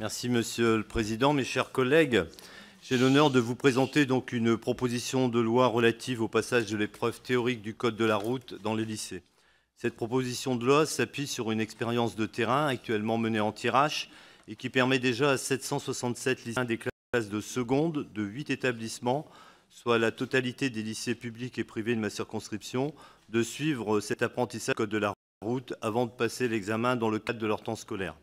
Merci Monsieur le Président, mes chers collègues. J'ai l'honneur de vous présenter donc une proposition de loi relative au passage de l'épreuve théorique du Code de la route dans les lycées. Cette proposition de loi s'appuie sur une expérience de terrain actuellement menée en tirage et qui permet déjà à 767 lycéens des classes de seconde de 8 établissements, soit la totalité des lycées publics et privés de ma circonscription, de suivre cet apprentissage du Code de la route avant de passer l'examen dans le cadre de leur temps scolaire.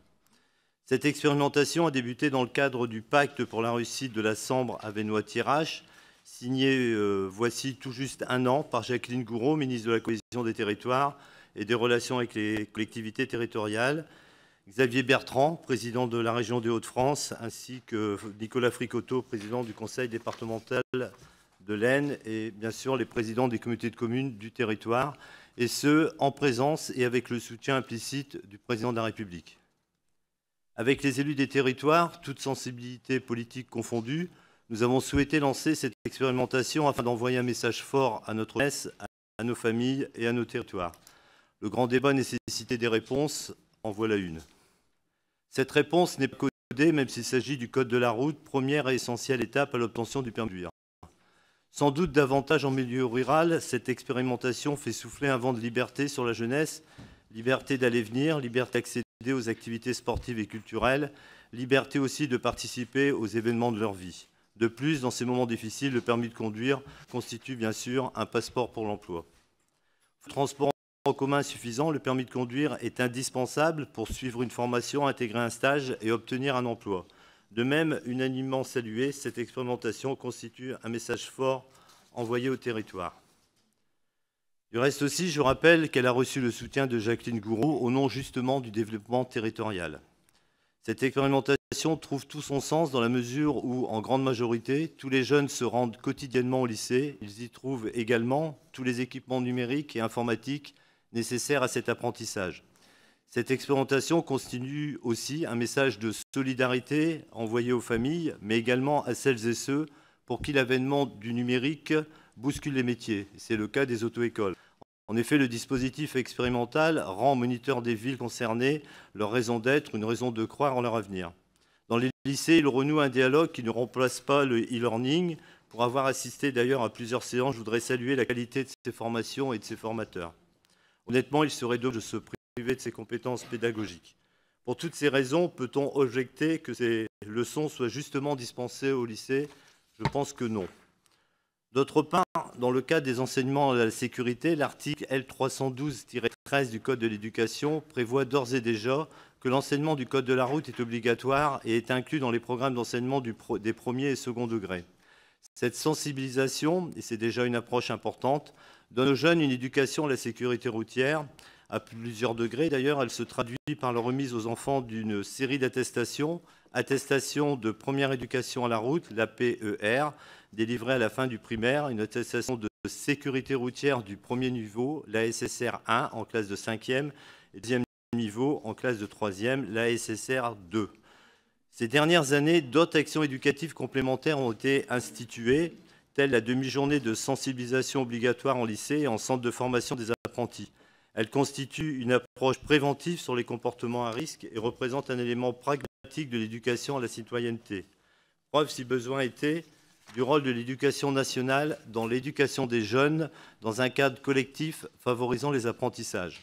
Cette expérimentation a débuté dans le cadre du pacte pour la réussite de la Sambre à Vénois-Tirage, signé euh, voici tout juste un an par Jacqueline Gouraud, ministre de la Cohésion des Territoires et des Relations avec les collectivités territoriales, Xavier Bertrand, président de la région des Hauts-de-France, ainsi que Nicolas Fricoteau, président du conseil départemental de l'Aisne, et bien sûr les présidents des comités de communes du territoire, et ce, en présence et avec le soutien implicite du président de la République. Avec les élus des territoires, toutes sensibilités politiques confondues, nous avons souhaité lancer cette expérimentation afin d'envoyer un message fort à notre jeunesse, à nos familles et à nos territoires. Le grand débat nécessitait des réponses, en voilà une. Cette réponse n'est pas codée, même s'il s'agit du code de la route, première et essentielle étape à l'obtention du permis de conduire. Sans doute davantage en milieu rural, cette expérimentation fait souffler un vent de liberté sur la jeunesse, liberté d'aller venir, liberté d'accéder aux activités sportives et culturelles, liberté aussi de participer aux événements de leur vie. De plus, dans ces moments difficiles, le permis de conduire constitue bien sûr un passeport pour l'emploi. Transport en commun suffisant, le permis de conduire est indispensable pour suivre une formation, intégrer un stage et obtenir un emploi. De même, unanimement salué, cette expérimentation constitue un message fort envoyé au territoire. Du reste aussi, je rappelle qu'elle a reçu le soutien de Jacqueline Gouraud au nom justement du développement territorial. Cette expérimentation trouve tout son sens dans la mesure où, en grande majorité, tous les jeunes se rendent quotidiennement au lycée. Ils y trouvent également tous les équipements numériques et informatiques nécessaires à cet apprentissage. Cette expérimentation constitue aussi un message de solidarité envoyé aux familles, mais également à celles et ceux pour qui l'avènement du numérique bouscule les métiers. C'est le cas des auto-écoles. En effet, le dispositif expérimental rend aux moniteurs des villes concernées leur raison d'être, une raison de croire en leur avenir. Dans les lycées, il renoue un dialogue qui ne remplace pas le e-learning. Pour avoir assisté d'ailleurs à plusieurs séances, je voudrais saluer la qualité de ces formations et de ces formateurs. Honnêtement, il serait dommage de se priver de ses compétences pédagogiques. Pour toutes ces raisons, peut-on objecter que ces leçons soient justement dispensées au lycée Je pense que non. D'autre part, dans le cadre des enseignements de la sécurité, l'article L312-13 du Code de l'éducation prévoit d'ores et déjà que l'enseignement du Code de la route est obligatoire et est inclus dans les programmes d'enseignement des premiers et seconds degrés. Cette sensibilisation, et c'est déjà une approche importante, donne aux jeunes une éducation à la sécurité routière à plusieurs degrés. D'ailleurs, elle se traduit par la remise aux enfants d'une série d'attestations attestation de première éducation à la route, PER, délivrée à la fin du primaire, une attestation de sécurité routière du premier niveau, la SSR 1 en classe de 5e, et deuxième niveau en classe de 3e, la SSR 2. Ces dernières années, d'autres actions éducatives complémentaires ont été instituées, telles la demi-journée de sensibilisation obligatoire en lycée et en centre de formation des apprentis. Elle constitue une approche préventive sur les comportements à risque et représente un élément pragmatique de l'éducation à la citoyenneté. Preuve, si besoin était, du rôle de l'éducation nationale dans l'éducation des jeunes dans un cadre collectif favorisant les apprentissages.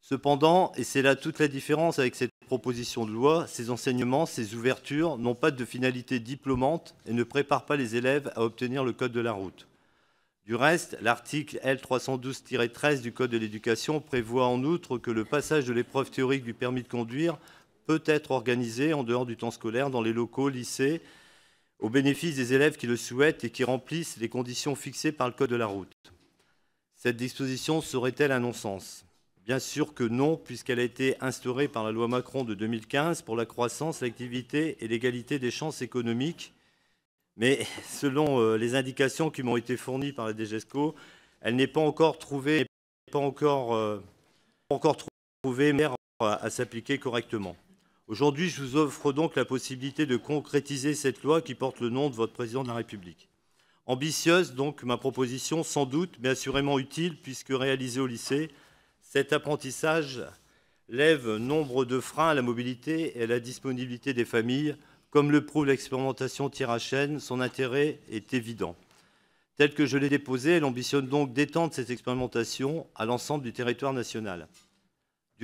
Cependant, et c'est là toute la différence avec cette proposition de loi, ces enseignements, ces ouvertures n'ont pas de finalité diplômante et ne préparent pas les élèves à obtenir le code de la route. Du reste, l'article L312-13 du Code de l'éducation prévoit en outre que le passage de l'épreuve théorique du permis de conduire peut être organisée en dehors du temps scolaire dans les locaux, lycées, au bénéfice des élèves qui le souhaitent et qui remplissent les conditions fixées par le Code de la route. Cette disposition serait-elle un non-sens Bien sûr que non, puisqu'elle a été instaurée par la loi Macron de 2015 pour la croissance, l'activité et l'égalité des chances économiques. Mais selon euh, les indications qui m'ont été fournies par la DGESCO, elle n'est pas encore trouvée, pas encore, euh, pas encore trouvée euh, à s'appliquer correctement. Aujourd'hui, je vous offre donc la possibilité de concrétiser cette loi qui porte le nom de votre président de la République. Ambitieuse, donc, ma proposition, sans doute, mais assurément utile, puisque réalisée au lycée, cet apprentissage lève nombre de freins à la mobilité et à la disponibilité des familles. Comme le prouve l'expérimentation chaîne. son intérêt est évident. Tel que je l'ai déposée, elle ambitionne donc d'étendre cette expérimentation à l'ensemble du territoire national.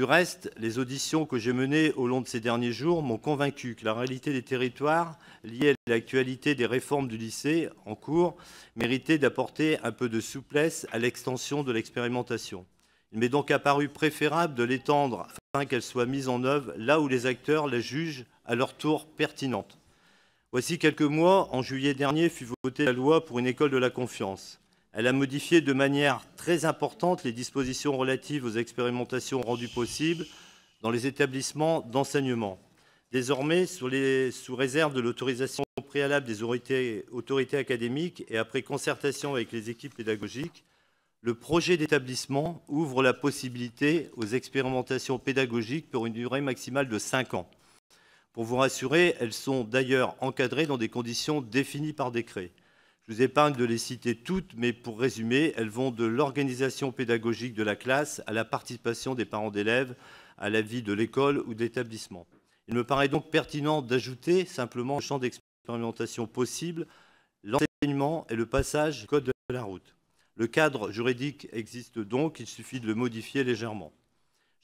Du reste, les auditions que j'ai menées au long de ces derniers jours m'ont convaincu que la réalité des territoires liée à l'actualité des réformes du lycée en cours méritait d'apporter un peu de souplesse à l'extension de l'expérimentation. Il m'est donc apparu préférable de l'étendre afin qu'elle soit mise en œuvre là où les acteurs la jugent à leur tour pertinente. Voici quelques mois, en juillet dernier, fut votée la loi pour une école de la confiance. Elle a modifié de manière très importante les dispositions relatives aux expérimentations rendues possibles dans les établissements d'enseignement. Désormais, sous, réserve de l'autorisation préalable des autorités, autorités académiques et après concertation avec les équipes pédagogiques, le projet d'établissement ouvre la possibilité aux expérimentations pédagogiques pour une durée maximale de 5 ans. Pour vous rassurer, elles sont d'ailleurs encadrées dans des conditions définies par décret. Je vous épargne de les citer toutes, mais pour résumer, elles vont de l'organisation pédagogique de la classe à la participation des parents d'élèves à la vie de l'école ou d'établissement. Il me paraît donc pertinent d'ajouter simplement au champ d'expérimentation possible l'enseignement et le passage du code de la route. Le cadre juridique existe donc, il suffit de le modifier légèrement.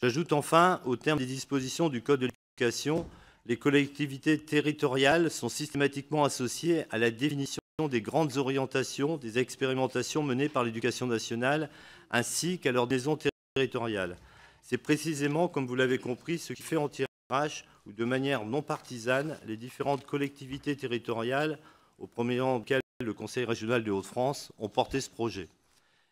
J'ajoute enfin, au terme des dispositions du code de l'éducation, les collectivités territoriales sont systématiquement associées à la définition des grandes orientations des expérimentations menées par l'éducation nationale ainsi qu'à leur liaison territoriale. C'est précisément, comme vous l'avez compris, ce qui fait en tirage ou de manière non partisane les différentes collectivités territoriales, au premier rang desquelles le Conseil régional de haute france ont porté ce projet.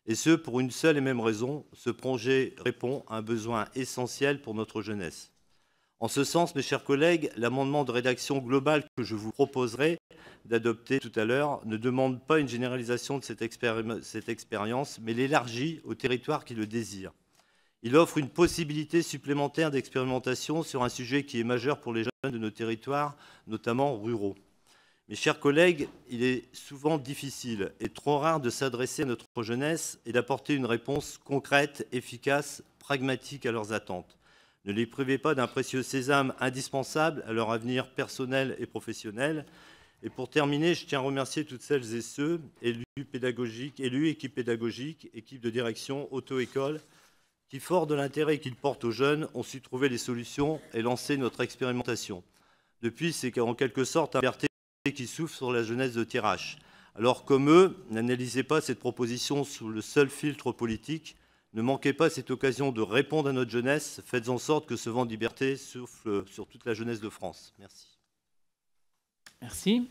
Et ce, pour une seule et même raison, ce projet répond à un besoin essentiel pour notre jeunesse. En ce sens, mes chers collègues, l'amendement de rédaction globale que je vous proposerai d'adopter tout à l'heure ne demande pas une généralisation de cette, expérience, mais l'élargit aux territoires qui le désirent. Il offre une possibilité supplémentaire d'expérimentation sur un sujet qui est majeur pour les jeunes de nos territoires, notamment ruraux. Mes chers collègues, il est souvent difficile et trop rare de s'adresser à notre jeunesse et d'apporter une réponse concrète, efficace, pragmatique à leurs attentes. Ne les privez pas d'un précieux sésame indispensable à leur avenir personnel et professionnel. Et pour terminer, je tiens à remercier toutes celles et ceux, élus, pédagogiques, élus, équipes pédagogiques, équipes de direction, auto école qui, fort de l'intérêt qu'ils portent aux jeunes, ont su trouver les solutions et lancer notre expérimentation. Depuis, c'est en quelque sorte un verté qui souffle sur la jeunesse de Thierrache. Alors, comme eux, n'analysez pas cette proposition sous le seul filtre politique, ne manquez pas cette occasion de répondre à notre jeunesse. Faites en sorte que ce vent de liberté souffle sur toute la jeunesse de France. Merci. Merci.